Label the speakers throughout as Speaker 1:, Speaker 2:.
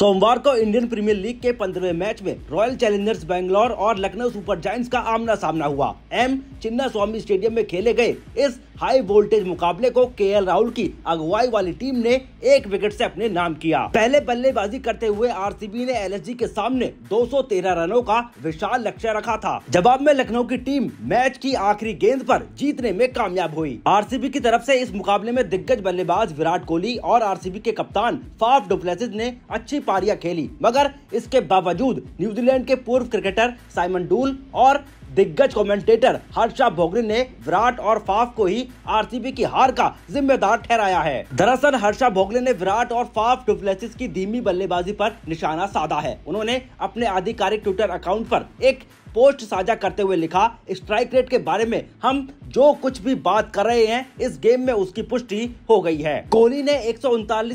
Speaker 1: सोमवार को Indian premiere league के पंद्रहवें मैच में रॉयल चैलेंजर्स बैंगलोर और लखनऊ सुपर जायंट्स का आमना सामना हुआ एम चिन्ना स्वामी स्टेडियम में खेले गए इस हाई वोल्टेज मुकाबले को के राहुल की अगुवाई वाली टीम ने एक विकेट से अपने नाम किया पहले बल्लेबाजी करते हुए आरसीबी ने एल के सामने 213 रनों का विशाल लक्ष्य रखा था जवाब में लखनऊ की टीम मैच की आखिरी गेंद पर जीतने में कामयाब हुई आर की तरफ से इस मुकाबले में दिग्गज बल्लेबाज विराट कोहली और आर के कप्तान फाफ डुप्लेसिस ने अच्छी पारियां खेली मगर इसके बावजूद न्यूजीलैंड के पूर्व क्रिकेटर साइमन डूल और दिग्गज कमेंटेटर हर्षा भोगरी ने विराट और फाफ को ही आरसीबी की हार का जिम्मेदार ठहराया है दरअसल हर्षा भोगले ने विराट और फाफ डुप्लेसिस की धीमी बल्लेबाजी पर निशाना साधा है उन्होंने अपने आधिकारिक ट्विटर अकाउंट पर एक पोस्ट साझा करते हुए लिखा स्ट्राइक रेट के बारे में हम जो कुछ भी बात कर रहे हैं इस गेम में उसकी पुष्टि हो गई है कोहली ने एक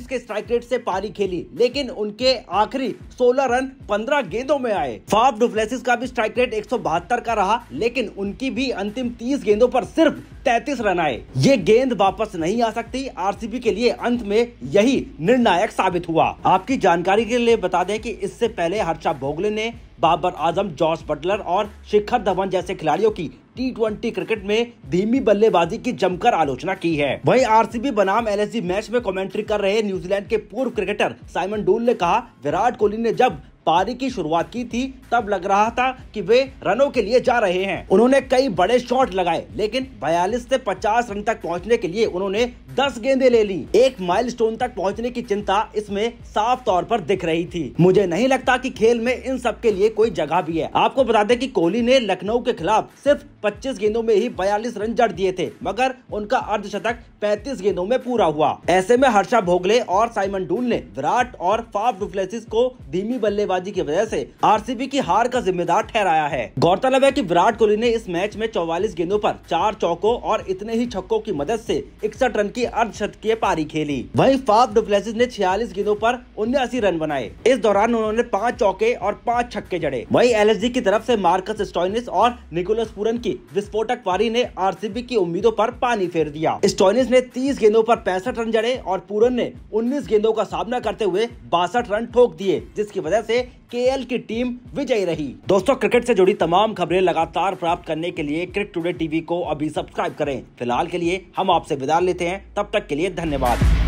Speaker 1: के स्ट्राइक रेट से पारी खेली लेकिन उनके आखिरी 16 रन 15 गेंदों में आए फाफ डुप्लेसिस का भी स्ट्राइक रेट एक का रहा लेकिन उनकी भी अंतिम 30 गेंदों पर सिर्फ तैतीस रन आए ये गेंद वापस नहीं आ सकती आरसीबी के लिए अंत में यही निर्णायक साबित हुआ आपकी जानकारी के लिए बता दें कि इससे पहले हर्षा भोगले ने बाबर आजम जॉर्ज बटलर और शिखर धवन जैसे खिलाड़ियों की टी ट्वेंटी क्रिकेट में धीमी बल्लेबाजी की जमकर आलोचना की है वहीं आरसीबी बनाम एलएसजी मैच में कमेंट्री कर रहे न्यूजीलैंड के पूर्व क्रिकेटर साइमन डूल ने कहा विराट कोहली ने जब पारी की शुरुआत की थी तब लग रहा था कि वे रनों के लिए जा रहे हैं उन्होंने कई बड़े शॉट लगाए लेकिन बयालीस से 50 रन तक पहुंचने के लिए उन्होंने 10 गेंदे ले ली एक माइलस्टोन तक पहुंचने की चिंता इसमें साफ तौर पर दिख रही थी मुझे नहीं लगता कि खेल में इन सब के लिए कोई जगह भी है आपको बता दें कि कोहली ने लखनऊ के खिलाफ सिर्फ 25 गेंदों में ही 42 रन जड़ दिए थे मगर उनका अर्धशतक 35 गेंदों में पूरा हुआ ऐसे में हर्षा भोगले और साइमन डूल ने विराट और फाफ डुप्लेसिस को धीमी बल्लेबाजी बल्लेबाजी की वजह से आरसीबी की हार का जिम्मेदार ठहराया है गौरतलब है कि विराट कोहली ने इस मैच में 44 गेंदों पर चार चौकों और इतने ही छक्कों की मदद से इकसठ रन की अर्धशतकीय पारी खेली वही फाफ डुप्लेसिस ने छियालीस गेंदों आरोप उन्यासी रन बनाए इस दौरान उन्होंने पाँच चौके और पाँच छक्के जड़े वही एल की तरफ ऐसी मार्कस स्टोइनिस और निकोलस पूरन की विस्फोटक पारी ने आरसीबी की उम्मीदों पर पानी फेर दिया स्टोइनिस ने 30 गेंदों पर पैंसठ रन जड़े और पूरन ने 19 गेंदों का सामना करते हुए बासठ रन ठोक दिए जिसकी वजह से केएल की टीम विजयी रही दोस्तों क्रिकेट से जुड़ी तमाम खबरें लगातार प्राप्त करने के लिए क्रिकेट टुडे टीवी को अभी सब्सक्राइब करें फिलहाल के लिए हम आपसे विदा लेते हैं तब तक के लिए धन्यवाद